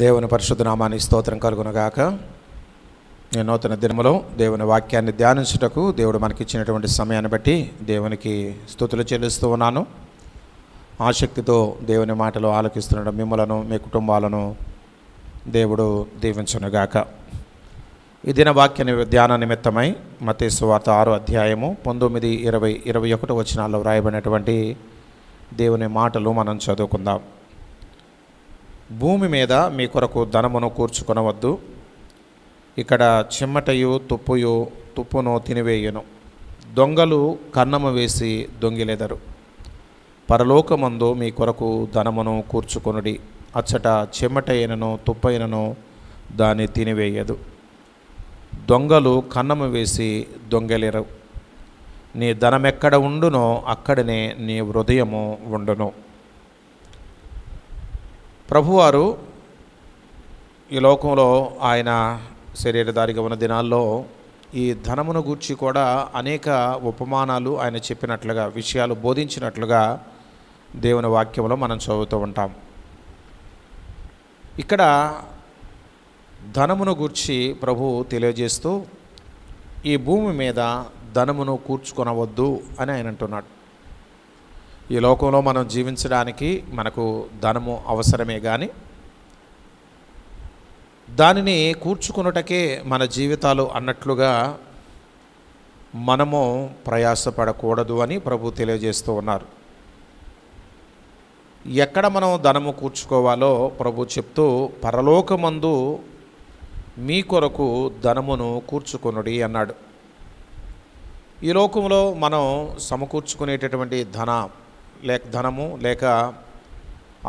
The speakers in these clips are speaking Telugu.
దేవుని పరిశుద్ధ నామాన్ని స్తోత్రం కలుగునగాక నేను నూతన దినములో దేవుని వాక్యాన్ని ధ్యానించుటకు దేవుడు మనకిచ్చినటువంటి సమయాన్ని బట్టి దేవునికి స్థుతులు చెల్లిస్తూ ఉన్నాను ఆసక్తితో దేవుని మాటలు ఆలోకిస్తున్న మిమ్మలను మీ కుటుంబాలను దేవుడు దీవించునుగాక ఈ దిన వాక్య ధ్యాన నిమిత్తమై మతేసు వార్త ఆరో అధ్యాయము పంతొమ్మిది ఇరవై ఇరవై ఒకటి వచనాల్లో వ్రాయబడినటువంటి దేవుని మాటలు మనం చదువుకుందాం భూమి మీద మీ కొరకు ధనమును కూర్చుకొనవద్దు ఇక్కడ చిమ్మటయు తుప్పుయు తుప్పును తినివేయును దొంగలు కన్నము వేసి దొంగిలెదరు పరలోకమందు మీ కొరకు ధనమును కూర్చుకొనుడి అచ్చట చెమటైనను తుప్పైనను దాన్ని తినివేయదు దొంగలు కన్నము వేసి దొంగలేరు నీ ధనమెక్కడ ఉండునో అక్కడనే నీ హృదయము ఉండును ప్రభువారు ఈ లోకంలో ఆయన శరీరధారిగా ఉన్న దినాల్లో ఈ ధనమును గూర్చి కూడా అనేక ఉపమానాలు ఆయన చెప్పినట్లుగా విషయాలు బోధించినట్లుగా దేవుని వాక్యంలో మనం చదువుతూ ఉంటాం ఇక్కడ ధనమును గూర్చి ప్రభు తెలియజేస్తూ ఈ భూమి మీద ధనమును కూర్చుకొనవద్దు అని ఆయన అంటున్నాడు ఈ లోకంలో మనం జీవించడానికి మనకు ధనము అవసరమే కానీ దానిని కూర్చుకున్నటకే మన జీవితాలు అన్నట్లుగా మనము ప్రయాసపడకూడదు అని ప్రభు తెలియజేస్తూ ఉన్నారు ఎక్కడ మనం ధనము కూర్చుకోవాలో ప్రభు చెప్తూ పరలోకమందు మీ కొరకు ధనమును కూర్చుకొనుడి అన్నాడు ఈ లోకంలో మనం సమకూర్చుకునేటటువంటి ధన లేక ధనము లేక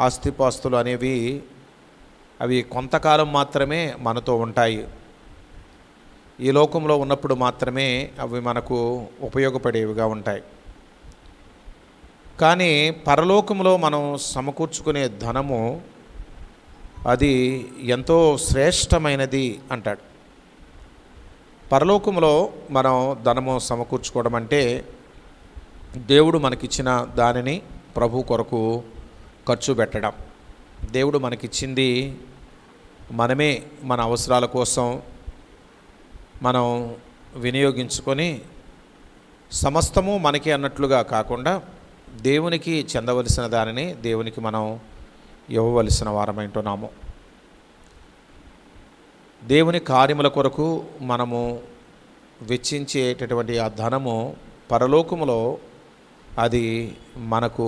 ఆస్తిపాస్తులు అనేవి అవి కొంతకాలం మాత్రమే మనతో ఉంటాయి ఈ లోకంలో ఉన్నప్పుడు మాత్రమే అవి మనకు ఉపయోగపడేవిగా ఉంటాయి కానీ పరలోకంలో మనం సమకూర్చుకునే ధనము అది ఎంతో శ్రేష్టమైనది అంటాడు పరలోకంలో మనం ధనము సమకూర్చుకోవడం అంటే దేవుడు మనకిచ్చిన దానిని ప్రభు కొరకు ఖర్చు పెట్టడం దేవుడు మనకిచ్చింది మనమే మన అవసరాల కోసం మనం వినియోగించుకొని సమస్తము మనకి అన్నట్లుగా కాకుండా దేవునికి చెందవలసిన దానిని దేవునికి మనం ఇవ్వవలసిన వారమైంటున్నాము దేవుని కార్యముల కొరకు మనము వెచ్చించేటటువంటి ఆ ధనము పరలోకములో అది మనకు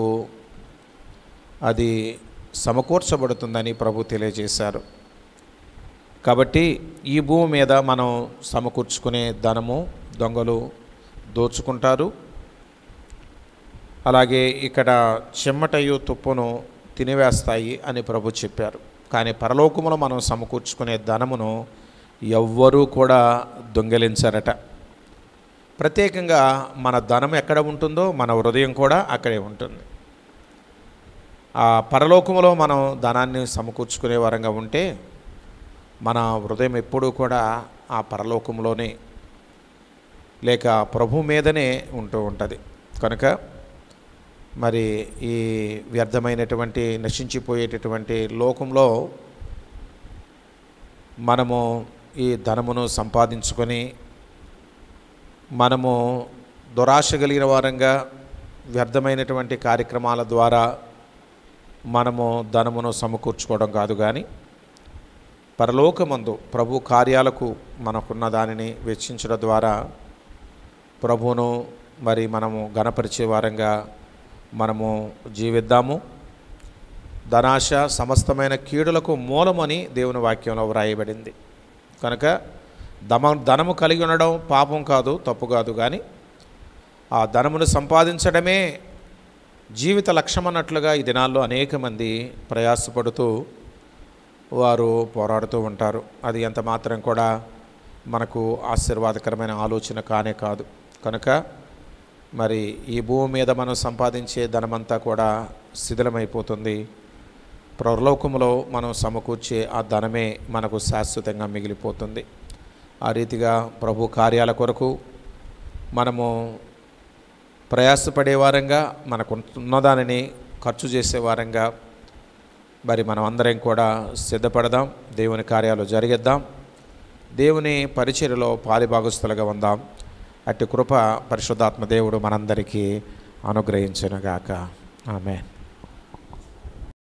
అది సమకూర్చబడుతుందని ప్రభు తెలియజేశారు కాబట్టి ఈ భూమి మీద మనం సమకూర్చుకునే ధనము దొంగలు దోచుకుంటారు అలాగే ఇక్కడ చెమ్మటయు తుప్పును తినివేస్తాయి అని ప్రభు చెప్పారు కానీ పరలోకములో మనం సమకూర్చుకునే ధనమును ఎవ్వరూ కూడా దొంగిలించారట ప్రత్యేకంగా మన ధనం ఎక్కడ ఉంటుందో మన హృదయం కూడా అక్కడే ఉంటుంది ఆ పరలోకములో మనం ధనాన్ని సమకూర్చుకునే వారంగా ఉంటే మన హృదయం ఎప్పుడూ కూడా ఆ పరలోకంలోనే లేక ప్రభు మీదనే ఉంటూ ఉంటుంది కనుక మరి ఈ వ్యర్థమైనటువంటి నశించిపోయేటటువంటి లోకంలో మనము ఈ ధనమును సంపాదించుకొని మనము దురాశ కలిగిన వారంగా వ్యర్థమైనటువంటి కార్యక్రమాల ద్వారా మనము ధనమును సమకూర్చుకోవడం కాదు కానీ పరలోకమందు ప్రభు కార్యాలకు మనకున్న దానిని వెచ్చించడం ద్వారా ప్రభువును మరి మనము గణపరిచే వారంగా మనము జీవిద్దాము ధనాశ సమస్తమైన కీడులకు మూలమని దేవుని వాక్యంలో వ్రాయబడింది కనుక దమ ధనము కలిగి ఉండడం పాపం కాదు తప్పు కాదు కానీ ఆ ధనమును సంపాదించడమే జీవిత లక్ష్యం అన్నట్లుగా ఈ దినాల్లో అనేక మంది ప్రయాసపడుతూ వారు పోరాడుతూ ఉంటారు అది ఎంత మాత్రం కూడా మనకు ఆశీర్వాదకరమైన ఆలోచన కానే కాదు కనుక మరి ఈ భూమి మీద మనం సంపాదించే ధనమంతా కూడా శిథిలమైపోతుంది ప్రలోకములో మనం సమకూర్చే ఆ ధనమే మనకు శాశ్వతంగా మిగిలిపోతుంది ఆ రీతిగా ప్రభు కార్యాల కొరకు మనము ప్రయాసపడే వారంగా ఉన్నదానిని ఖర్చు చేసే వారంగా మరి మనం అందరం కూడా సిద్ధపడదాం దేవుని కార్యాలు జరిగిద్దాం దేవుని పరిచర్యలో పాలిభాగస్తులుగా ఉందాం అట్టి కృప పరిశుద్ధాత్మ దేవుడు మనందరికీ అనుగ్రహించినగాక ఆమె